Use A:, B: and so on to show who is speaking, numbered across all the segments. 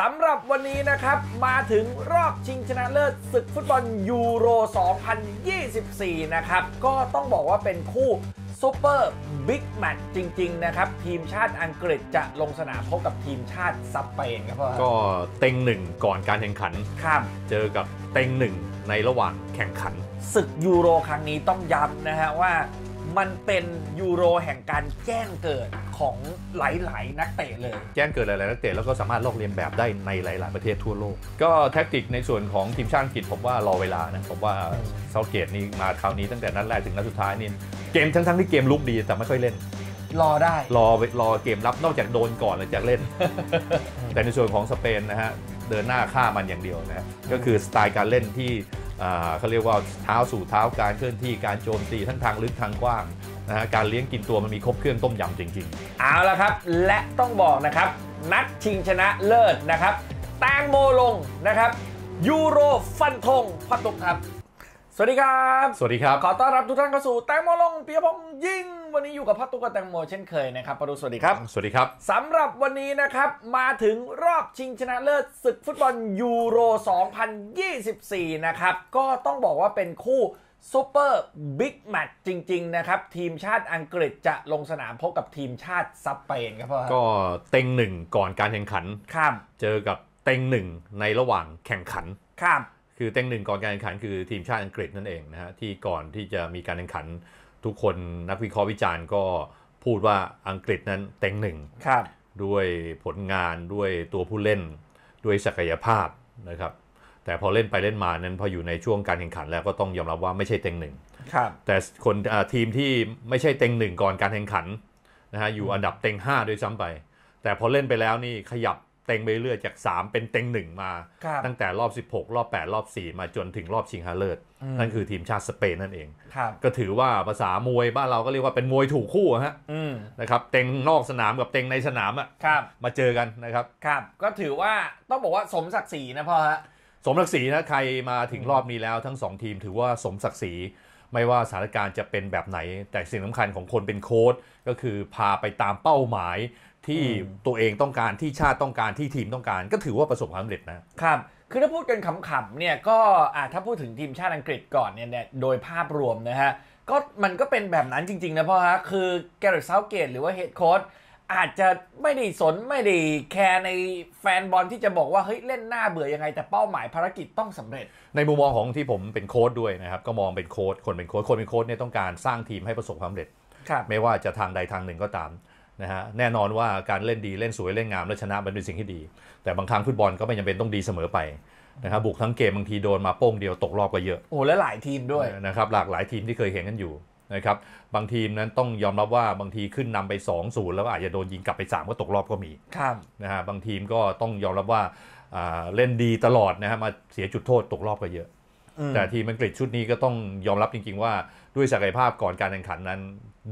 A: สำหรับวันนี้นะครับ มาถึงรอบชิงชนะเลิศ ศึกฟุตบอลยูโร 2024 นะครับ ก็ต้องบอกว่าเป็นคู่ซูเปอร์บิ๊กแมตช์จริง ๆ นะครับ ทีมชาติอังกฤษจะลงสนามพบกับทีมชาติสเปนครับก็
B: เต็งหนึ่งก่อนการแข่งขัน ครับ เจอกับเต็งหนึ่งในระหว่างแข่งขัน ศึกยูโร
A: ครั้งนี้ต้องย้ำนะฮะว
B: ่ามันเป็นยูโร แห่งกา
A: รแจ้งเกิดของหลาย ๆ นักเตะเลย
B: แจ้งเกิดหลาย ๆ นักเตะแล้วก็สามารถลอกเลียนแบบได้ในหลาย ๆ ประเทศทั่วโลก ก็แท็กติกในส่วนของทีมชาติอังกฤษผมว่ารอเวลานะ ผมว่าเซาเกตนี่มาคราวนี้ตั้งแต่นัดแรกถึงนัดสุดท้ายนี่เกมทั้ง ๆ ที่เกมลุกดีแต่ไม่ค่อยเล่น รอได้ รอรอเกมรับนอกจากโดนก่อนแล้วจากเล่น แต่ในส่วนของสเปนนะฮะเดินหน้าฆ่ามันอย่างเดียวนะ ก็คือสไตล์การเล่นที่เขาเรียกว่าเท้าสู่เท้าการเคลื่อนที่การโจมตีทั้งทางลึกทางกว้างนะฮะการเลี้ยงกินตัวมันมีครบเครื่องต้มยำจริงๆ
A: เอาละครับและต้องบอก นะครับ นัดชิงชนะเลิศนะครับแตงโมลงนะครับยูโรฟันธงพัดตกครับ สวัสดีครับสวัสดีครับขอต้อนรับทุกท่านเข้าสู่แตงโมลงเปียพงยิ่งวันนี้อยู่กับพ่อตุ๊กแตงโมเช่นเคยนะครับ ประดสวัสดีครับ สวัสดีครับ สำหรับวันนี้นะครับ มาถึงรอบชิงชนะเลิศศึกฟุตบอล ยูโร 2024 นะครับ ก็ต้องบอกว่าเป็นคู่ซูเปอร์บิ๊กแมตช์จริง ๆ นะครับ ทีมชาติอังกฤษจะลงสนามพบกับทีมชาติสเปนครับ ก็
B: เต็งหนึ่งก่อนการแข่งขัน ครับ เจอกับเต็งหนึ่งในระหว่างแข่งขันครับคือเต็งหนึ่งก่อนการแข่งขันคือทีมชาติอังกฤษนั่นเองนะฮะที่ก่อนที่จะมีการแข่งขันทุกคน นักวิเคราะห์วิจารณ์ก็พูดว่าอังกฤษนั้นเต็งหนึ่งด้วยผลงานด้วยตัวผู้เล่น ด้วยศักยภาพนะครับแต่พอเล่นไปเล่นมานั้นพออยู่ในช่วงการแข่งขันแล้วก็ต้องยอมรับว่าไม่ใช่เต็งหนึ่ง แต่คนทีมที่ไม่ใช่เต็งหนึ่งก่อนการแข่งขันนะฮะอยู่อันดับเต็ง5ด้วยซ้ำไป แต่พอเล่นไปแล้วนี่ขยับเต็งไปเรื่อยจาก 3 เป็นเต็งหนึ่งมา ตั้งแต่รอบ 16รอบ8รอบ 4 มาจนถึงรอบชิงฮาเลิศนั่นคือทีมชาติสเปนนั่นเองก็ถือว่าภาษามวยบ้านเราก็เรียกว่าเป็นมวยถูกคู่ฮะนะครับเต็งนอกสนามกับเต็งในสนามอ่ะมาเจอกันนะครับครับก็ถือว่า
A: ต้องบอกว่าสมศักดิ์ศรีนะพ่อฮะ
B: สมศักดิ์ศรีนะใครมาถึงรอบนี้แล้วทั้งสองทีมถือว่าสมศักดิ์ศรีไม่ว่าสถานการณ์จะเป็นแบบไหน แต่สิ่งสำคัญของคนเป็นโค้ชก็คือพาไปตามเป้าหมายที่ตัวเองต้องการที่ชาติต้องการที่ทีมต้องการก็ถือว่าประสบความสำเร็จนะ ครับ คือถ้าพูดกันขำๆเนี่ยก็ถ้าพูดถึงทีมชาติอังกฤษก่
A: อนเนี่ยโดยภาพรวมนะฮะก็มันก็เป็นแบบนั้นจริงๆ นะพ่อฮะคือแกเรตเซาเกตหรือว่าเฮดโค้ชอาจจะไม่ได้สน ไม่ได้แคร์ในแฟนบอลที่จะบอกว่าเฮ้ยเล่นหน้าเบื่อยังไง แต่เป้าหมายภารกิจต้องสำเร็จ
B: ในมุมมองของที่ผมเป็นโค้ดด้วยนะครับก็มองเป็นโค้ดคนเป็นโค้ดคนเป็นโค้ดเนี่ยต้องการสร้างทีมให้ประสบความสำเร็จไม่ว่าจะทางใดทางหนึ่งก็ตามนะฮะแน่นอนว่าการเล่นดีเล่นสวยเล่นงามและชนะมันเป็นสิ่งที่ดี แต่บางครั้งฟุตบอลก็ไม่จำเป็นต้องดีเสมอไปนะครับบุกทั้งเกมบางที โดนมาโป้งเดียวตกรอบก็เยอะโอ้และหลายทีมด้วยนะครับหลากหลายทีมที่เคยเห็นกันอยู่นะครับบางทีมนั้นต้องยอมรับว่าบางทีขึ้นนำไป2อศูนย์แล้วอาจจะโดนยิง กลับไป 3 ก็ตกรอบก็มีครับนะฮะบางทีมก็ต้องยอมรับว่าเล่นดีตลอดนะฮะมาเสียจุดโทษตกรอบก็เยอะแต่ทีมอังกฤษชุดนี้ก็ต้องยอมรับจริงๆ ว่าด้วยศักยภาพก่อนการแข่งขันนั้น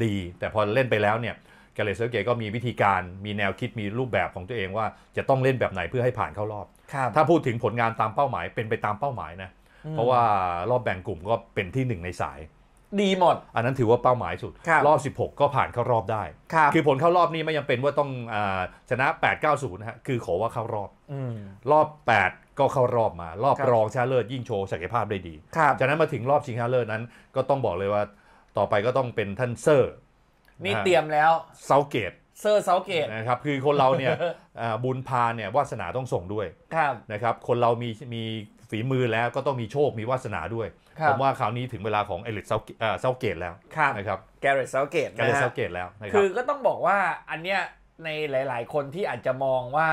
B: ดี แต่พอเล่นไปแล้วเนี่ยกาเลเซอร์เกก็มีวิธีการ มีแนวคิด มีรูปแบบของตัวเองว่าจะต้องเล่นแบบไหนเพื่อให้ผ่านเข้ารอบ ถ้าพูดถึงผลงานตามเป้าหมายเป็นไปตามเป้าหมายนะ เพราะว่ารอบแบ่งกลุ่มก็เป็นที่หนึ่งในสาย ดีหมด อันนั้นถือว่าเป้าหมายสุดรรอบ 16 ก็ผ่านเข้ารอบได้คคือผลเข้ารอบนี้ไม่ยังเป็นว่าต้องอชนะ8-9-0นะฮะคือขอว่าเข้ารอบ รอบ 8 ก็เข้ารอบมา รอบรองชาเลิศยิ่งโชว์ศักยภาพได้ดีจากนั้นมาถึงรอบชิงชาเลิศนั้น ก็ต้องบอกเลยว่า ต่อไปก็ต้องเป็นท่านเซอร์นี่เตรียมแล้วเซาเกตเซอร์เซาเกตนะครับคือคนเราเนี่ยบุญพาเนี่ยวาสนาต้องส่งด้วยนะครับ คนเรามีมีฝีมือแล้วก็ต้องมีโชคมีวาสนาด้วยผมว่าคราวนี้ถึงเวลาของเอลิสเซาเกตแล้วนะครับแกเรตเซาเกตแกเรตเซาเกตแล้วคือ
A: ก็ต้องบอกว่าอันเนี้ยในหลายๆคนที่อาจจะมองว่า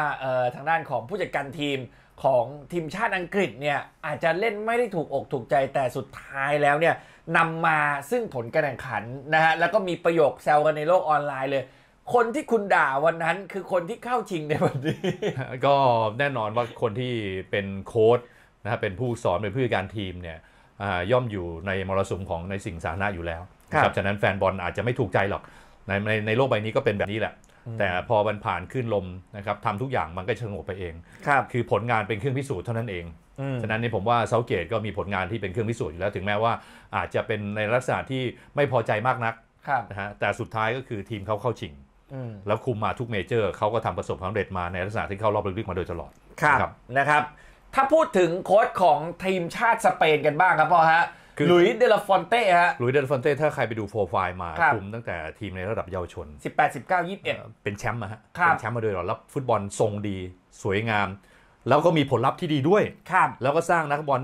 A: ทางด้านของผู้จัดการทีมของทีมชาติอังกฤษเนี่ยอาจจะเล่นไม่ได้ถูกอกถูกใจแต่สุดท้ายแล้วเนี่ยนำมาซึ่งผลการแข่งขัน นะฮะ แล้วก็มีประโยคแซวกันในโลกออนไลน์เลย คนที่คุณด่าวันนั้นคือคนที่เข้าชิงในวัน
B: นี้ก็แน่นอนว่าคนที่เป็นโค้ดนะฮะเป็นผู้สอน เป็นผู้การทีมเนี่ยย่อมอยู่ในมรสุมของในสิ่งสาธารณะอยู่แล้วครับฉะนั้นแฟนบอลอาจจะไม่ถูกใจหรอกในในในโลกใบนี้ก็เป็นแบบนี้แหละแต่พอมันผ่านขึ้นลมนะครับทำทุกอย่างมันก็สงบไปเองครับคือผลงานเป็นเครื่องพิสูจน์เท่านั้นเองฉะนั้นนี่ผมว่าเซาเกตก็มีผลงานที่เป็นเครื่องพิสูจน์อยู่แล้วถึงแม้ว่าอาจจะเป็นในลักษณะที่ไม่พอใจมากนักนะฮะแต่สุดท้ายก็คือทีมเขาเข้าชิง แล้วคุมมาทุกเมเจอร์ เขาก็ทำประสบความสำเร็จมาในลักษณะที่เข้ารอบลึกๆ มาโดยตลอดครับนะครับถ้าพูดถึงโค้ชของทีมชาติสเปนกันบ้างครับพ่อฮะลุยเด
A: ลฟอนเต้ฮะ
B: ลุยเดลฟอนเต้ถ้าใครไปดูโปรไฟล์มา คุมตั้งแต่ทีมในระดับเยาวชน 18 19 21เป็นแชมป์มาฮะเป็นแชมป์มาโดยตลอดแล้วฟุตบอลทรงดี สวยงามแล้วก็มีผลลัพธ์ที่ดีด้วยครับแล้วก็สร้างนักบอล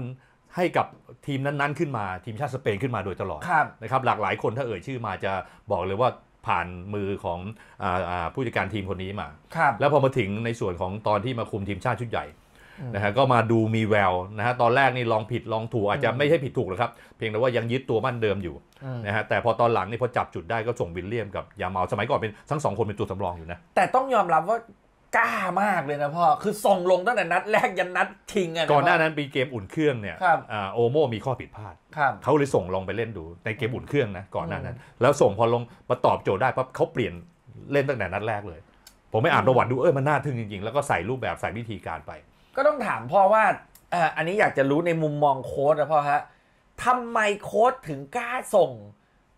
B: ให้กับทีมนั้นๆ ขึ้นมาทีมชาติสเปนขึ้นมาโดยตลอดครับนะครับ หลากหลายคนถ้าเอ่ยชื่อมาจะบอกเลยว่าผ่านมือของออผู้จัดการทีมคนนี้มาครับแล้วพอมาถึงในส่วนของตอนที่มาคุมทีมชาติชุดใหญ่ นะฮะ ก็มาดูมีแววนะฮะ ตอนแรกนี่ลองผิดลองถูกอาจจะไม่ใช่ผิดถูกหรอกครับ เพียงแต่ว่ายังยึดตัวมั่นเดิมอยู่นะฮะ แต่พอตอนหลังนี่พอจับจุดได้ก็ส่งวิลเลียมกับยาเมาสมัยก่อนเป็นทั้งสองคนเป็นตัวสำรองอยู่นะ
A: แต่ต้องยอมรับว่ากล้ามากเลยนะพ่อ คือส่งลงตั้งแต่นัดแรกยันนัดทิ้งอะก่อนหน้าน
B: ั้นปีเกมอุ่นเครื่องเนี่ยโอโม มีข้อผิดพลาดเขาเลยส่งลงไปเล่นดูในเกมอุ่นเครื่องนะ ก่อนหน้านั้น แล้วส่งพอลงมาตอบโจทย์ได้ปั๊บเขาเปลี่ยนเล่นตั้งแต่นัดแรกเลย ผมไม่อ่านประวัติดู เออมันน่าทึ่งจริงๆ แล้วก็ใส่รูปแบบใส่วิธีการไป
A: ก็ต้องถามพ่อว่าอันนี้อยากจะรู้ในมุมมองโค้ชนะพ่อฮะทำไมโค้ชถึงกล้าส่ง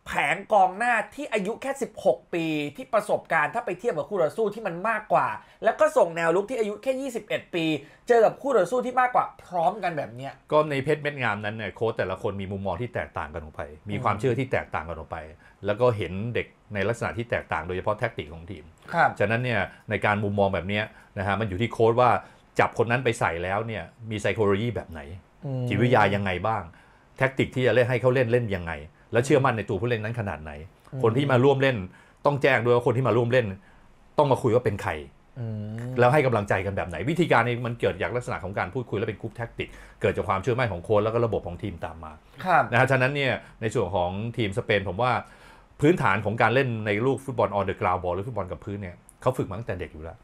A: แผงกองหน้าที่อายุแค่ 16 ปีที่ประสบการณ์ ถ้าไปเทียบกับคู่ต่อสู้ที่มันมากกว่า แล้วก็ส่งแนวลุกที่อายุแค่ 21 ปี เจอกับคู่ต่อสู้ที่มากกว่าพร้อมกันแบบเนี้ย
B: ก็ในเพชรเม็ดงามนั้นเนี่ยโค้ชแต่ละคนมีมุมมองที่แตกต่างกันออกไป มีความเชื่อที่แตกต่างกันออกไป แล้วก็เห็นเด็กในลักษณะที่แตกต่างโดยเฉพาะแท็กติกของทีมครับฉะนั้นเนี่ยในการมุมมองแบบนี้นะฮะมันอยู่ที่โค้ชว่าจับคนนั้นไปใส่แล้วเนี่ยมีไซโคโลยีแบบไหนจิตวิทยายังไงบ้างแท็กติกที่จะเล่นให้เขาเล่นเล่นยังไงและเชื่อมั่นในตัวผู้เล่นนั้นขนาดไหน คนที่มาร่วมเล่น ต้องแจ้งด้วยว่าคนที่มาร่วมเล่นต้องมาคุยว่าเป็นใคร แล้วให้กำลังใจกันแบบไหน วิธีการนี้มันเกิดจากลักษณะของการพูดคุยและเป็นกรุ๊ปแท็กติก เกิดจากความเชื่อมั่นของคนแล้วก็ระบบของทีมตามมานะฮะฉะนั้นเนี่ยในส่วนของทีมสเปน ผมว่าพื้นฐานของการเล่นในลูกฟุตบอลออนเดอะกราวบอลหรือฟุตบอลกับพื้นเนี่ยเขาฝึกมาตั้งแต่เด็กอยู่แล้ว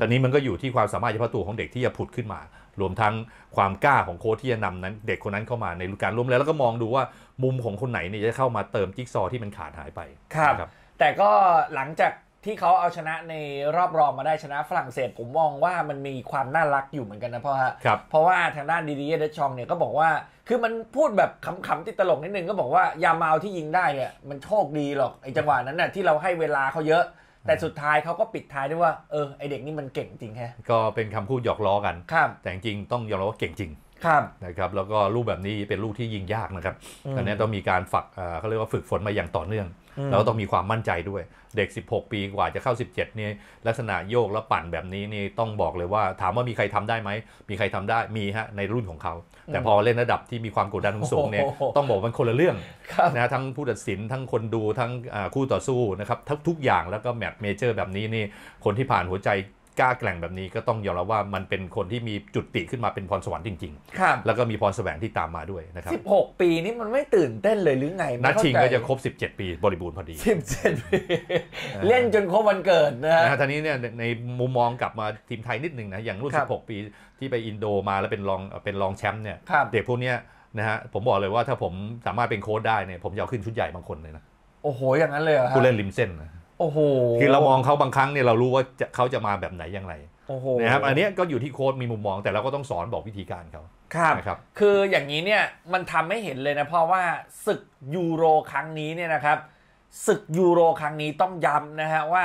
B: ตอนนี้มันก็อยู่ที่ความสามารถเฉพาะตัวของเด็กที่จะผุดขึ้นมา รวมทั้งความกล้าของโค้ชที่จะนำนั้น เด็กคนนั้นเข้ามาในการร่วมแล้วแล้วก็มองดูว่ามุมของคนไหนเนี่ยจะเข้ามาเติมจิ๊กซอที่มันขาดหายไป ครับรบ
A: แต่ก็หลังจากที่เขาเอาชนะในรอบรองมาได้ชนะฝรั่งเศสผมมองว่ามันมีความน่ารักอยู่เหมือนกันนะพ่อฮะ เพราะว่าทางด้านดีดีเดชองเนี่ยก็บอกว่าคือมันพูดแบบขำๆติดตลกนิดนึง ก็บอกว่ายามาที่ยิงได้เนี่ยมันโชคดีหรอกไอ้จังหวะนั้นน่ะที่เราให้เวลาเขาเยอะ แต่สุดท้ายเขาก็ปิดท้ายด้วยว่า เออไอเด็กนี่มันเก่งจริงแฮะ
B: ก็เป็นคำพูดหยอกล้อกันครับแต่จริงต้องยอมรับว่าเก่งจริงครับนะครับแล้วก็ลูกแบบนี้เป็นลูกที่ยิงยากนะครับอันนี้ต้องมีการฝักเขาเรียกว่าฝึกฝนมาอย่างต่อเนื่องแล้วต้องมีความมั่นใจด้วย เด็ก16ปีกว่าจะเข้า17นี่ลักษณะโยกและปั่นแบบนี้นี่ต้องบอกเลยว่า ถามว่ามีใครทำได้ไหม มีใครทำได้มีฮะ ในรุ่นของเขา แต่พอเล่นระดับที่มีความกดดันสูงเนี่ยต้องบอกมันคนละเรื่องนะทั้งผู้ตัดสินทั้งคนดูทั้งคู่ต่อสู้นะครับทุกอย่างแล้วก็แมตช์เมเจอร์แบบนี้นี่คนที่ผ่านหัวใจกล้าแกล่งแบบนี้ก็ต้องยอมรับว่ามันเป็นคนที่มีจุดติขึ้นมาเป็นพรสวรรค์จริงๆ ครับ แล้วก็มีพรสวรรค์ที่ตามมาด้วยนะครับ
A: 16 ปีนี้มัน
B: ไม่ตื่นเต้นเลยหรื
A: อไง นัดชิงก็จะคร
B: บ 17 ปีบริบูรณ์พอดี 17 ปีเล่นจนครบวันเกิดนะฮะทีนี้เนี่ยในมุมมองกลับมาทีมไทยนิดนึงนะ อย่างรุ่น 16 ปีที่ไปอินโดมาแล้วเป็นรองเป็นรองแชมป์เนี่ย เด็กพวกเนี้ยนะฮะ ผมบอกเลยว่าถ้าผมสามารถเป็นโค้ชได้เนี่ย ผมจะเอาขึ้นชุดใหญ่บางคนเลยนะ
A: โอ้โหอย่างนั้นเลยเหรอผู้เล่นริมเส้นนะโอ้โห
B: คือเรามองเขาบางครั้งเนี่ยเรารู้ว่าจะเขาจะมาแบบไหนอย่างไรนะครับอันนี้ก็อยู่ที่โค้ดมีมุมมอง แต่เราก็ต้องสอนบอกวิธีการเขาครับครับ
A: คืออย่างนี้เนี่ยมันทำให้เห็นเลยนะเพราะว่าศึกยูโรครั้งนี้เนี่ยนะครับศึกยูโรครั้งนี้ต้องย้ำนะฮะว่า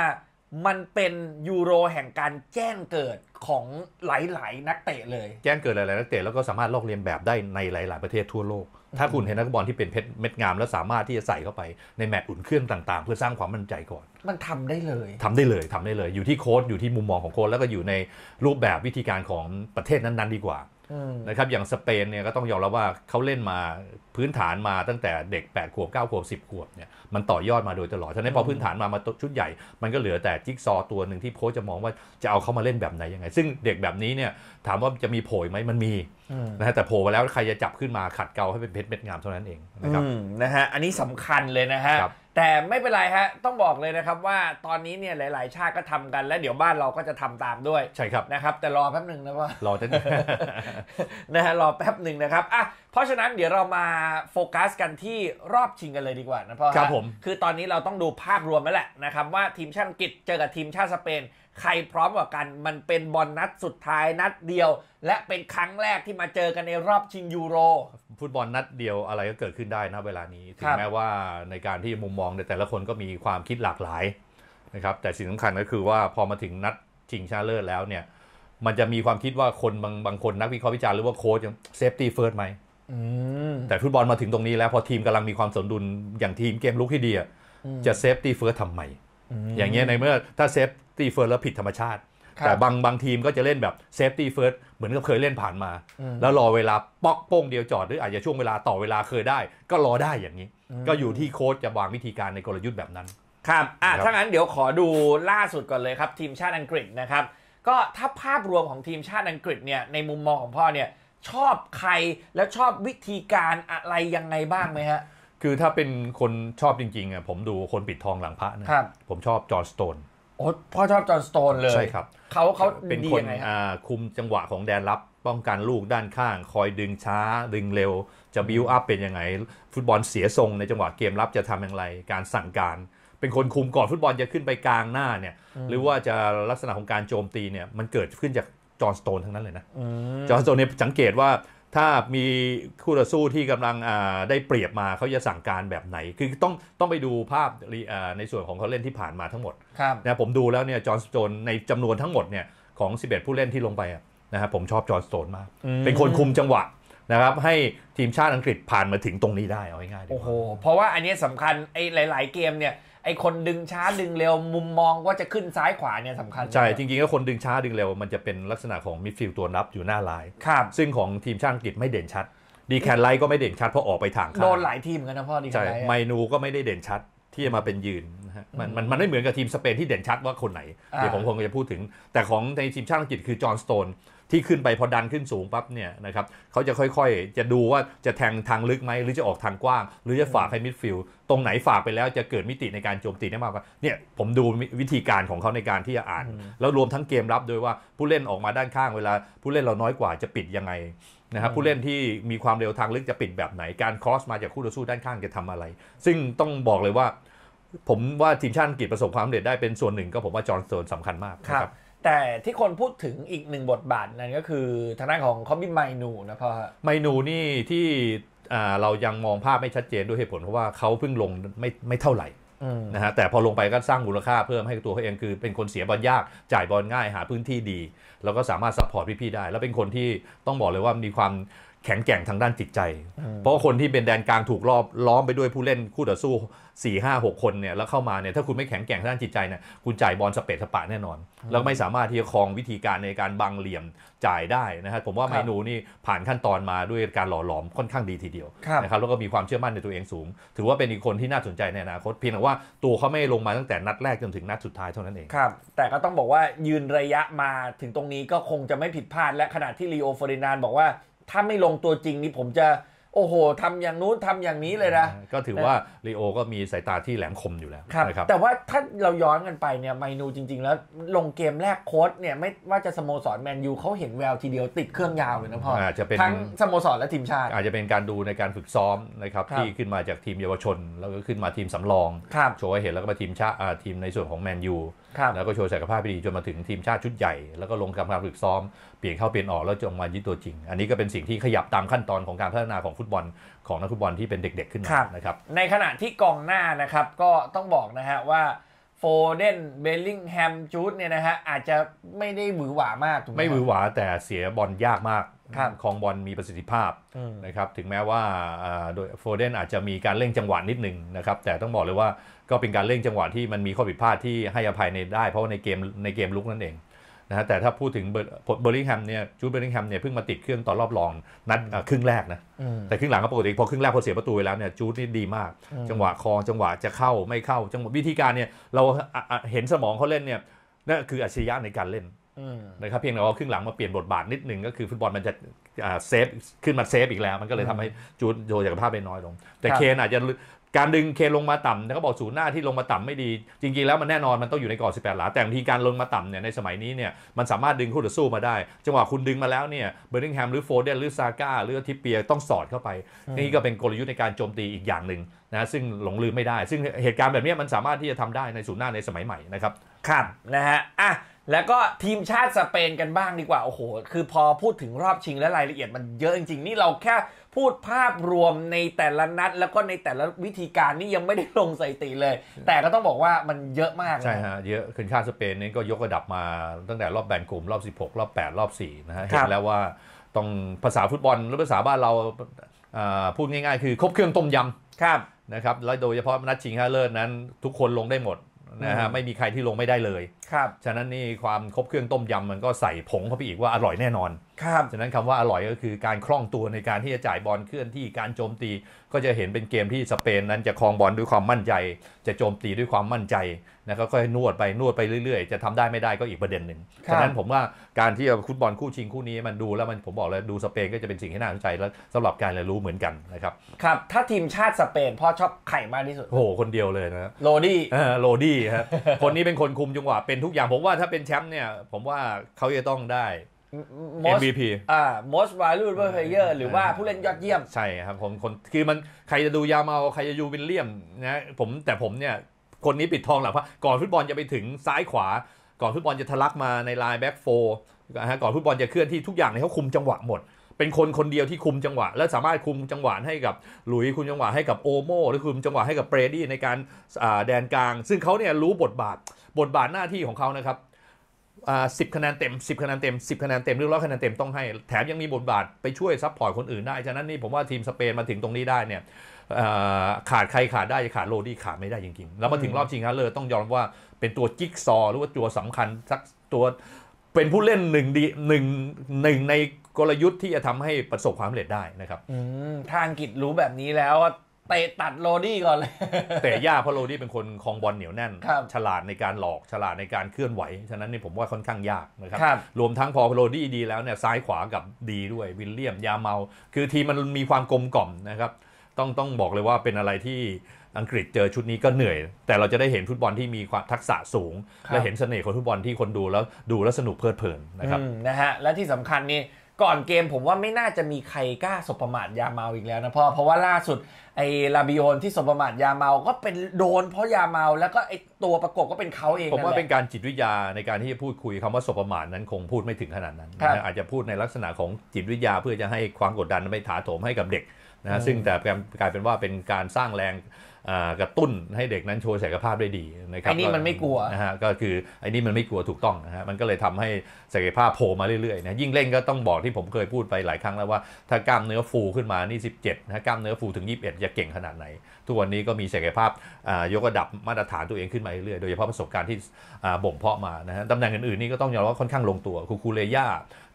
A: มันเป็นยูโรแห่งการแจ้งเกิดของหลาย ๆ นักเตะเลย
B: แจ้งเกิดหลาย ๆ นักเตะแล้วก็สามารถลอกเลียนแบบได้ในหลาย ๆ ประเทศทั่วโลกถ้าคุณเห็นนักบอลที่เป็นเพชรเม็ดงามแล้วสามารถที่จะใส่เข้าไปในแมตช์อุ่นเครื่องต่างๆ เพื่อสร้างความมั่นใจก่อน มันทำได้เลย ทำได้เลยทำได้เลย อยู่ที่โค้ชอยู่ที่มุมมองของโค้ชแล้วก็อยู่ในรูปแบบวิธีการของประเทศนั้นๆดีกว่านะครับอย่างสเปนเนี่ยก็ต้องยอมรับว่าเขาเล่นมาพื้นฐานมาตั้งแต่เด็ก 8 ขวบ 9 ขวบ 10 ขวบเนี่ยมันต่อยอดมาโดยตลอดฉะนั้นพอพื้นฐานมามาชุดใหญ่ มันก็เหลือแต่จิ๊กซอตัวหนึ่งที่โค้ชจะมองว่าจะเอาเขามาเล่นแบบไหนยังไง ซึ่งเด็กแบบนี้เนี่ยถามว่าจะมีโผล่ไหมมันมีนะฮะแต่โผล่มาแล้วใครจะจับขึ้นมาขัดเกลาให้เป็นเพชรเม็ดงามเท่านั้นเองนะครับนะฮะอันนี้สำคัญเลยนะฮะ
A: แต่ไม่เป็นไรฮะ ต้องบอกเลยนะครับ ว่าตอนนี้เนี่ยหลาย ๆ ชาติก็ทำกันและเดี๋ยวบ้านเราก็จะทำตามด้วยใช่ครับนะครับ แต่รอแป๊บหนึ่งนะว่ารอจะนะฮะรอแป๊บหนึ่งนะครับอ่ะเพราะฉะนั้นเดี๋ยวเรามาโฟกัสกันที่รอบชิงกันเลยดีกว่านะพ่อครับผมคือตอนนี้เราต้องดูภาพรวมแล้วแหละนะครับ ว่าทีมชาติอังกฤษเจอกับทีมชาติสเปนใครพร้อมกว่ากันมันเป็นบอลนัดสุดท้ายนัดเดีย
B: วและเป็นครั้งแรกที่มาเจอกันในรอบชิงยูโรฟุตบอลนัดเดียวอะไรก็เกิดขึ้นได้นะเวลานี้ ถึงแม้ว่าในการที่มุมมองในแต่ละคนก็มีความคิดหลากหลายนะครับแต่สิ่งสำคัญก็คือว่าพอมาถึงนัดชิงชาเลิศแล้วเนี่ย มันจะมีความคิดว่าคนบางบางคนนักวิเคราะห์วิจารณ์หรือว่าโค้ชเซฟตี้เฟิร์สไหมแต่ฟุตบอลมาถึงตรงนี้แล้วพอทีมกำลังมีความสมดุลอย่างทีมเกมลุกที่ดีจะเซฟตี้เฟิร์สทำไมอย่างเงี้ยในเมื่อถ้าเซฟตี้เฟิร์สแล้วผิดธรรมชาติ แต่บางบางทีมก็จะเล่นแบบเซฟตี้เฟิร์สเหมือนกับเคยเล่นผ่านมา แล้วรอเวลาป๊อกโป้งเดียวจอด หรืออาจจะช่วงเวลาต่อเวลาเคยได้ ก็รอได้อย่างนี้ ก็อยู่ที่โค้ชจะวางวิธีการในกลยุทธ์แบบนั้น ครับ อ่ะถ้าง
A: ั้นเดี๋ยวขอดูล่าสุดก่อนเลยครับทีมชาติอังกฤษนะครับ ก็ถ้าภาพรวมของทีมชาติอังกฤษเนี่ยในมุมมองของพ่อเนี่ยชอบใครแล้วชอบวิธีการอะไรยังไงบ้างไหมฮะ
B: คือถ้าเป็นคนชอบจริงๆอ่ะผมดูคนปิดทองหลังพระนะครับผมชอบจอร์นสโตนโอ้พ่อชอบจอร์นสโตนเลยใช่ครับเขาเขาเป็นคนคอ่าคุมจังหวะของแดนรับป้องกันลูกด้านข้าง คอยดึงช้าดึงเร็ว จะบิวอัพเป็นยังไงฟุตบอลเสียทรงในจังหวะเกมรับจะทำอย่างไรการสั่งการ เป็นคนคุมก่อนฟุตบอลจะขึ้นไปกลางหน้าเนี่ยหรือว่าจะลักษณะของการโจมตีเนี่ยมันเกิดขึ้นจากจอร์นสโตนทั้งนั้นเลยนะจอร์นสโตนเนี่ยสังเกตว่าถ้ามีคู่ต่อสู้ที่กำลังได้เปรียบมาเขาจะสั่งการแบบไหน คือต้องต้องไปดูภาพในส่วนของเขาเล่นที่ผ่านมาทั้งหมดนะผมดูแล้วเนี่ยจอห์นสโตนในจำนวนทั้งหมดเนี่ยของ 11 ผู้เล่นที่ลงไปนะครับผมชอบจอห์นสโตนมาก เป็นคนคุมจังหวะนะครับให้ทีมชาติอังกฤษผ่านมาถึงตรงนี้ได้เอาง่ายๆโอ้โห
A: เพราะว่าอันนี้สำคัญไอ้หลาย ๆเกมเนี่ยไอคนดึงช้าดึงเร็วมุมมองว่าจะขึ้นซ้ายขวาเนี่ยสำคัญใช่จ
B: ริงๆก็คนดึงช้าดึงเร็ว มันจะเป็นลักษณะของมิดฟิลด์ตัวรับอยู่หน้าลายครับซึ่งของทีมชาติอังกฤษไม่เด่นชัด ดีแคนไลท์ก็ไม่เด่นชัดเพราะออกไปทางข้างโดน
A: หลายทีมกันนะพ่อดีแคนไลท์ไม
B: นูก็ไม่ได้เด่นชัดที่จะมาเป็นยืน มันมันมันไม่เหมือนกับทีมสเปนที่เด่นชัดว่าคนไหนเดี๋ยวผมคงจะพูดถึง แต่ของในทีมชาติอังกฤษคือจอห์นสโตนที่ขึ้นไปพอดันขึ้นสูงปั๊บเนี่ยนะครับเขาจะค่อยๆ จะดูว่าจะแทงทางลึกไหมหรือจะออกทางกว้าง หรือจะฝากให้มิดฟิลตรงไหนฝากไปแล้วจะเกิดมิติในการโจมตีได้มากกว่าเนี่ยผมดูวิธีการของเขาในการที่จะอ่านแล้วรวมทั้งเกมรับด้วยว่าผู้เล่นออกมาด้านข้างเวลา ผู้เล่นเราน้อยกว่าจะปิดยังไงนะครับผู้เล่นที่มีความเร็วทางลึกจะปิดแบบไหนการครอสมาจากคู่ต่อสู้ด้านข้างจะทำอะไร ซึ่งต้องบอกเลยว่า ผมว่าทีมชาติอังกฤษประสบความสำเร็จได้เป็นส่วนหนึ่ง ก็ผมว่าจอร์นสโตนสำคัญมากนะครับแต่ที่คนพูดถึงอีกหนึ่งบทบาท นั่นก็ค
A: ือทางด้านของคอมบิไมนูนะพ่อ
B: ไมนูนี่ที่เรายังมองภาพไม่ชัดเจนด้วยเหตุผล เพราะว่าเขาเพิ่งลงไม่ไม่เท่าไหร่นะฮะแต่พอลงไปก็สร้างมูลค่าเพิ่มให้ตัวเขาเองคือ เป็นคนเสียบอลยากจ่ายบอลง่ายหาพื้นที่ดี แล้วก็สามารถซัพพอร์ตพี่ ๆ ได้ แล้วเป็นคนที่ต้องบอกเลยว่ามีความแข็งแกร่งทางด้านจิตใจ เพราะคนที่เป็นแดนกลางถูกรอบล้อมไปด้วยผู้เล่นคู่ต่อสู้4ี่ห้าหกคนเนี่ยแล้วเข้ามาเนี่ยถ้าคุณไม่แข็งแกร่งทางด้านจิตใจเนี่ยคุณจ่ายบอลสเปดสปาแน่นอนแล้วไม่สามารถที่จะคลองวิธีการในการบังเหลี่ยมจ่ายได้นะครับผมว่าไมนูนี่ผ่านขั้นตอนมาด้วยการหล่อหลอมค่อนข้างดีทีเดียวนะครับแล้วก็มีความเชื่อมั่นในตัวเองสูง ถือว่าเป็นอีกคนที่น่าสนใจในอนาคตเพียงแต่ว่าตัวเขาไม่ลงมาตั้งแต่นัดแรกจนถึงนัดสุดท้ายเท่านั้นเองครับแต่ก็ต้องบอกว่ายืนระยะมาถึงตรงนี้ก็คงจะไม่ผิดพลาด และข
A: ณะที่ลีโอฟอรินานบอกว่าถ้าไม่ลงตัวจริงนี่ผมจะโอ้โหทำอย่างนู้นทำอย่างนี้เลยนะ
B: ก็ถือว่าลีโอก็มีสายตาที่แหลมคมอยู่แล้วนะครับแต่
A: ว่าถ้าเราย้อนกันไปเนี่ยไมนูจริง ๆ แล้วลงเกมแรกโค้ดเนี่ยไม่ว่าจะสโมสรแมนยูเขาเห็นแววทีเดียวติดเครื่องยาวเลยนะพ่ออา
B: จจะเป็นทั้งสโมสรและทีมชาติ อาจจะเป็นการดูในการฝึกซ้อมนะครับที่ขึ้นมาจากทีมเยาวชน แล้วก็ขึ้นมาทีมสำรองโชว์ให้เห็นแล้วก็มาทีมชาติทีมในส่วนของแมนยูแล้วก็โชว์ศักยภาพดีจนมาถึงทีมชาติชุดใหญ่ แล้วก็ลงกำลัการฝึกซ้อมเปลี่ยนเข้าเปลี่ยนออก แล้วจงมายึดตัวจริง อันนี้ก็เป็นสิ่งที่ขยับตามขั้นตอนของการพัฒนาของฟุตบอลของนักฟุตบอลที่เป็นเด็กๆขึ้นมานะครับ
A: ในขณะที่กองหน้านะครับก็ต้องบอก นะฮะว่าฟเดนเบลลิงแฮมจูดเนี่ยนะฮะอาจจะไม่ได้หวือหวามากถูกไหมไม่หวือ
B: หวาแต่เสียบอลยากมากคลองบอลมีประสิทธิภาพนะครับถึงแม้ว่าโดยโฟเดนอาจจะมีการเล่งจังหวะนิดนึงนะครับแต่ต้องบอกเลยว่าก็เป็นการเล่งจังหวะที่มันมีข้อผิดพลาดที่ให้อภัยในได้ เพราะาในเกมในเกมลุกนั่นเองนะแต่ถ้าพูดถึงเบอร์ลิงแฮมเนี่ยจูดเบอร์ลิงแฮมเนี่ยเพิ่งมาติดเครื่องตอนรอบรองนัดครึ่งแรกนะแต่ครึ่งหลังก็ปกติพอครึ่งแรกพอเสียประตูไปแล้วเนี่ยจูดนี่ดีมาก จังหวะคองจังหวะ จะเข้าไม่เข้าจังหวะวิธีการเนี่ยเราเห็นสมองเขาเล่นเนี่ยนั่นคืออัจฉริยะในการเล่นนะครับเพียงแต่ว่าครึ่งหลังมาเปลี่ยนบทบาทนิดหนึ่งก็คือฟุตบอลมันจะเซฟขึ้นมาเซฟอีกแล้ว มันก็เลยทำให้จูดโนจากภาพไปน้อยลง แต่เคนอาจจะการดึงเคลงมาต่ำเขาบอกศูนย์หน้าที่ลงมาต่ำไม่ดี จริงๆแล้วมันแน่นอนมันต้องอยู่ในกรอบ18 หลา แต่บางทีการลงมาต่ำเนี่ยในสมัยนี้เนี่ยมันสามารถดึงคู่ต่อสู้มาได้ จังหวะคุณดึงมาแล้วเนี่ยเบอร์นิงแฮมหรือโฟเดนหรือซาก้าหรือทิปเปียต้องสอดเข้าไป นี่ก็เป็นกลยุทธ์ในการโจมตีอีกอย่างหนึ่งนะซึ่งหลงลืมไม่ได้ซึ่งเหตุการณ์แบบนี้มันสามารถที่จะทำได้ในศูนย์หน้าในสมัยใหม่นะครับครับนะฮะอ่ะแล้วก็ทีมชาติสเปนกันบ้างดีกว่าโอ้โห คือพอ
A: พูดถึงรอบชิงและรายละเอียดมันเยอะจริงๆนี่เราแค่พูดภาพรวมในแต่ละนัดแล้วก็ในแต่ละวิธีการนี่ยังไม่ได้ลงส่ติเลย แต่ก็ต้องบอกว่ามันเยอะมาก ใช่ฮะ
B: เยอะ ขึ้นค่าสเปนนี่ก็ยกระดับมาตั้งแต่รอบแบ่งกลุ่มรอบ 16 รอบ 8 รอบ4นะฮะเห็นแล้วว่าต้องภาษาฟุตบอลหรือภาษาบ้านเราพูดง่ายๆคือ ครบเครื่องต้มยำครับนะครับแล้วโดยเฉพาะนัดชิงฮาเลิศนั้น ทุกคนลงได้หมดนะฮะไม่มีใครที่ลงไม่ได้เลยครับ ฉะนั้นนี่ความครบเครื่องต้มยำมันก็ใส่ผงเข้าไปอีกว่าอร่อยแน่นอน ครับ ฉะนั้นคำว่าอร่อยก็คือการคล่องตัวในการที่จะจ่ายบอลเคลื่อนที่การโจมตี ก็จะเห็นเป็นเกมที่สเปนนั้นจะคลองบอลด้วยความมั่นใจจะโจมตีด้วยความมั่นใจนะครับอยนวดไปนวดไปเรื่อย ๆ จะทำได้ไม่ได้ก็อีกประเด็นหนึ่ง ฉะนั้นผมว่าการที่ฟุตบอลคู่ชิงคู่นี้มันดู แล้วมันผมบอกแล้วดูสเปนก็จะเป็นสิ่งที่น่าสนใจแล้วสำหรับการเรียนรู้เหมือนกันนะครับ ครับ ถ้าทีมชาติสเปนพ่อชอบไข่มากที่สุดโอ้คนเดียวเลยนะโรดี้โรดี้ครับคนนี้เป็นคนคุมจังหวะเป็นทุกอย่างผมว่าถ้าเป็นแชมป์เนี่ยผมว่าเขาจะต้องได้ Most- MVP อ่า most valuable player หรือว่าผู้เล่นยอดเยี่ยม ใช่ครับผมคนคือมันใครจะดูยาเมาใครจะดูวินเลียมนะผมแต่ผมเนี่ย คนนี้ปิดทองหลังพระก่อนฟุตบอลจะไปถึงซ้ายขวา ก่อนฟุตบอลจะทะลักมาในไลน์แบ็กโฟร์ฮะก่อนฟุตบอลจะเคลื่อนที่ทุกอย่างเนี่ยเขาคุมจังหวะหมด เป็นคนคนเดียวที่คุมจังหวะและสามารถคุมจังหวะให้กับหลุยคุมจังหวะให้กับโอโมหรือคุมจังหวะให้กับเบรดี้ในการอ่าแดนกลาง ซึ่งเขาเนี่ยรู้บทบาทบทบาทหน้าที่ของเขานะครับสิบคะแนนเต็ม10คะแนนเต็ม10คะแนนเต็มหรือร้อคะแนนเต็มต้องให้แถมยังมีบทบาทไปช่วยซัพพอร์ตคนอื่นได้ ฉะนั้นนี่ผมว่าทีมสเปนมาถึงตรงนี้ได้เนี่ยขาดใครขาดได้ขาดโรดี้ขาดไม่ได้จริงๆ แล้วมาถึงรอบชิงชนะเลิศต้องยอมว่าเป็นตัวจิ๊กซอ หรือว่าตัวสำคัญสักตัว เป็นผู้เล่นหนึ่งดีหนึ่งหนึ่งในกลยุทธ์ที่จะทำให้ประสบความสำเร็จได้นะครับถ้าอังกฤษรู้แบบนี้แล้วเตะตัดโรดี้ก่อนเลย เตะยากเพราะโรดี้เป็นคนคองบอลเหนียวแน่น ฉลาดในการหลอก ฉลาดในการเคลื่อนไหว ฉะนั้นนี่ผมว่าค่อนข้างยากนะครับ รวมทั้งพอโรดี้ดีแล้วเนี่ยซ้ายขวากับดีด้วย วิลเลียมยาเมาคือทีมมันมีความกลมกล่อมนะครับ ต้องต้องบอกเลยว่าเป็นอะไรที่อังกฤษเจอชุดนี้ก็เหนื่อย แต่เราจะได้เห็นฟุตบอลที่มีความทักษะสูง และเห็นเสน่ห์ของฟุตบอลที่คนดูแล้วดูแล้วสนุกเพลิดเพลินนะครับ
A: นะฮะ และที่สำคัญนี่ก่อนเกมผมว่าไม่น่าจะมีใครกล้าสบประมาทยาเมาอีกแล้วนะพ่อเพราะว่าล่าสุดไอ้ลาบิโอนที่สบประมาทยาเมาก็เป็นโดนเพราะยาเมา แล้วก็ไอ้ตัวประกบก็เป็นเขาเอง ผมว่าเป็
B: นการจิตวิทยาในการที่จะพูดคุยคำว่าสบประมาทนั้นคงพูดไม่ถึงขนาดนั้นอาจจะพูดในลักษณะของจิตวิทยาเพื่อจะให้ความกดดันไม่ถาโถมให้กับเด็กนะซึ่งแต่กลายเป็นว่าเป็นการสร้างแรงกระตุ้นให้เด็กนั้นโชว์ศักยภาพได้ดีนะครับไอ้นี่มันไม่กลัวนะฮะก็คือไอ้นี่มันไม่กลัวถูกต้องนะฮะมันก็เลยทำให้ศักยภาพโผล่มาเรื่อยๆนะยิ่งเล่นก็ต้องบอกที่ผมเคยพูดไปหลายครั้งแล้วว่า ถ้ากล้ามเนื้อฟูขึ้นมานี่ 17นะกล้ามเนื้อฟูถึง 21 จะเก่งขนาดไหนุกวันนี้ก็มีศักยภาพยกระดับมาตรฐานตัวเองขึ้นมาเรื่อยๆ โดยเฉพาะประสบการณ์ที่บ่มเพาะมานะฮะตำแหน่งอื่นๆนี่ก็ต้องยอมรับว่าค่อนข้างลงตัว คูคูเลย่า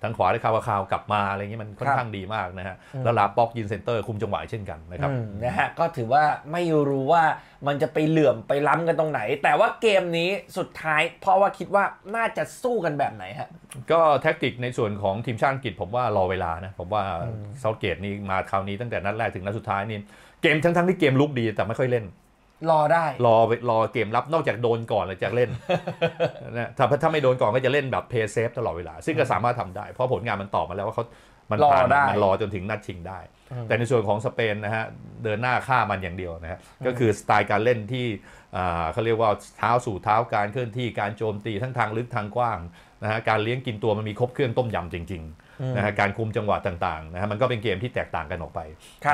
B: ทางขวาได้คาวาคาวกลับมาอะไรเงี้ยมันค่อนข้างดีมากนะฮะ แล้วลาปอกยินเซนเตอร์คุมจังหวะเช่นกันนะครับนะฮะก
A: ็ถือว่าไม่รู้ว่ามันจะไปเหลื่อมไปล้ำกันตรงไหน แต่ว่าเกมนี้สุดท้าย เพราะว่าคิดว่าน่าจะสู้กันแบบไหนฮะ
B: ก็แท็กติกในส่วนของทีมชาติอังกฤษผมว่ารอเวลานะ ผมว่าเซาเกตนี่มาคราวนี้ตั้งแต่นัดแรกถึงนัดสุดท้ายนี่เกมทั้งทที่เกมลุกดีแต่ไม่ค่อยเล่น รอได้ รอรอเกมรับนอกจากโดนก่อนแล้วจะเล่นนะถ้าถ้าไม่โดนก่อนก็จะเล่นแบบเพย์เซฟตลอดเวลา ซึ่งก็สามารถทำได้ เพราะผลงานมันตอบมาแล้วว่าเขามันผ่านมันรอจนถึงนัดชิงได้ แต่ในส่วนของสเปนนะฮะเดินหน้าฆ่ามันอย่างเดียวนะฮะก็คือสไตล์การเล่นที่เขาเรียกว่าเท้าสู่เท้าการเคลื่อนที่การโจมตีทั้งทางลึกทางกว้างนะฮะการเลี้ยงกินตัวมันมีครบเครื่องต้มยำจริงๆนะฮะการคุมจังหวะต่างๆนะฮะมันก็เป็นเกมที่แตกต่างกันออกไป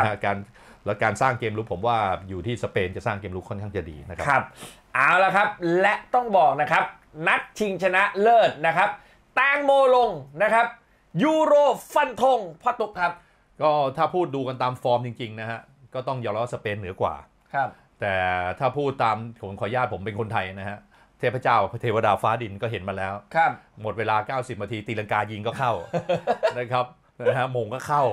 B: นะฮะการแล้วการสร้างเกมลุกผมว่าอยู่ที่สเปนจะสร้างเกมลุกค่อนข้างจะดีนะครับครับ
A: เอาละครับ และต้องบอกนะครับ นัดชิงชนะเลิศนะครับ แตงโมลงนะครับ ยูโรฟันธงพัอตุกครับ
B: ก็ถ้าพูดดูกันตามฟอร์มจริงๆนะฮะก็ต้องยอมรับว่าสเปนเหนือกว่าครับ แต่ถ้าพูดตามผมขออนุญาตผมเป็นคนไทยนะฮะเทพเจ้าเทวดาฟ้าดินก็เห็นมาแล้วครับหมดเวลา 90นาทีตีลังกายิงก็เข้านะครับนะฮะมงก็เข้า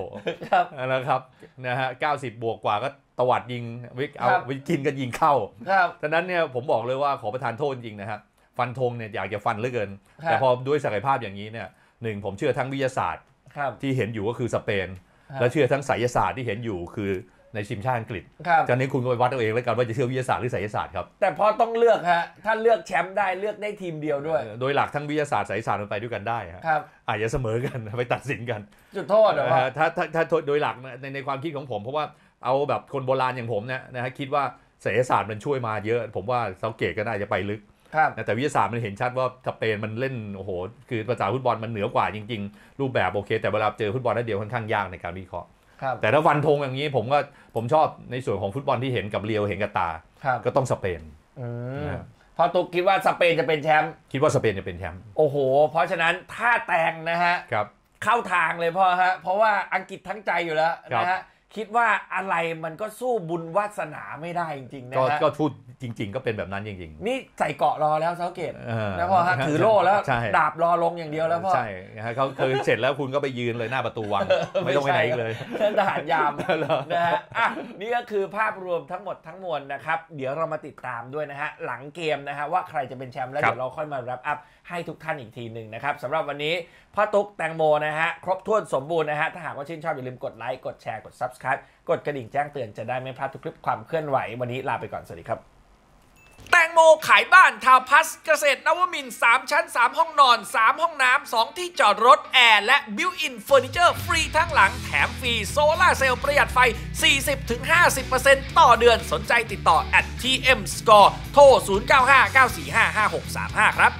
B: ครับนะครับ นะฮะเก้าสิบบวกกว่าก็ตวัดยิงวิกเอาวิกินกันยิงเข้าครับฉะนั้นเนี่ยผมบอกเลยว่าขอประทานโทษ จริงนะฮะฟันธงเนี่ยอยากจะฟันเหลือเกิน แต่พอด้วยศักยภาพอย่างนี้เนี่ยหนึ่ง ผมเชื่อทั้งวิทยาศาสตร์ที่เห็นอยู่ก็คือสเปน และเชื่อทั้งสายศาสตร์ที่เห็นอยู่คือในชิมชาติอังกฤษครับจากนี้คุณก็ไปวัดตัวเองแล้วกันว่าจะเชื่อวิทยาศาสตร์หรือไสยศาสตร์ครับ
A: แต่พอต้องเลือกฮะถ้าเลือกแชมป์ได้เลือกได้ทีมเดียวด้
B: วย โดยหลักทั้งวิทยาศาสตร์ไสยศาสตร์มันไปด้วยกันได้ครับอาจจะเสมอ กันไปตัดสินกันจุดโทษเหรอถ้าถ้าถ้าโดยหลักในในความคิดของผมเพราะว่าเอาแบบคนโบราณอย่างผมเนี่ยนะฮะคิดว่าไสยศาสตร์มันช่วยมาเยอะ ผมว่าเซาเกตก็น่าจะไปลึกแต่วิทยาศาสตร์มันเห็นชัดว่าสเปนมันเล่นโอ้โหคือภาษาฟุตบอลมันเหนือกว่าจริงๆ รูปแบบโอเค แต่เวลาเจอฟุตบอลนั่นเดียวค่อนข้างยากในการวิเคราะห์แต่ถ้าฟันธงอย่างนี้ผมก็ผมชอบในส่วนของฟุตบอลที่เห็นกับเรียวเห็นกับตา ก็ต้องสเปนพอตุกคิดว่าสเปนจะเป็นแชมป์คิดว่าสเปนจะเป็นแชมป์โอ้โห เพราะฉะนั้น
A: ถ้าแตงนะฮะเข้าทางเลยพ่อฮะเพราะว่าอังกฤษทั้งใจอยู่แล้วนะฮะคิดว่าอะไรมันก็สู้บุญวาสนาไม่ได้จริง ๆ นะก็ับก็
B: พูดจริง ๆ ก็เป็นแบบนั้นจริง
A: ๆ นี่ใส่เกาะรอแล้วเซาเกตแล้นะพอฮะถือโล่แล้วดาบรอลงอย่างเดียวแล้วพ่อ ใช่
B: ฮะเขาคือเสร็จแล้วคุณก็ไปยืนเลยหน้าประตูวัง ไม่ต้องไปไหนอีกเลย
A: ท่านทหารยามนะฮะอ่ะนี่ก็คือภาพรวมทั้งหมดทั้งมวลนะครับเดี๋ยวเรามาติดตามด้วยนะฮะหลังเกมนะฮะว่าใครจะเป็นแชมป์แล้วเดี๋ยวเราค่อยมารับอัพให้ทุกท่านอีกทีหนึ่งนะครับสำหรับวันนี้พ่อตุ๊กแตงโมนะฮะครบถ้วนสมบูรณ์นะฮะถ้าหากว่าชื่นชอบอย่าลืมกดไลค์กดแชร์กด subscribe subscribe กดกระดิ่งแจ้งเตือนจะได้ไม่พลาดทุกคลิปความเคลื่อนไหว วันนี้ลาไปก่อน สวัสดีครับ แตงโมขายบ้าน ทาวพัส เกษตรนวมิน3ชั้น 3 ห้องนอน 3 ห้องน้ำ2ที่จอดรถ แอร์ และบิวอินเฟอร์นิเจอร์ฟรีทั้งหลังแถมฟรีโซลาเซลล์ประหยัดไฟ 40-50%ต่อเดือนสนใจติดต่อ at tmscore โทร0959455635 ครับ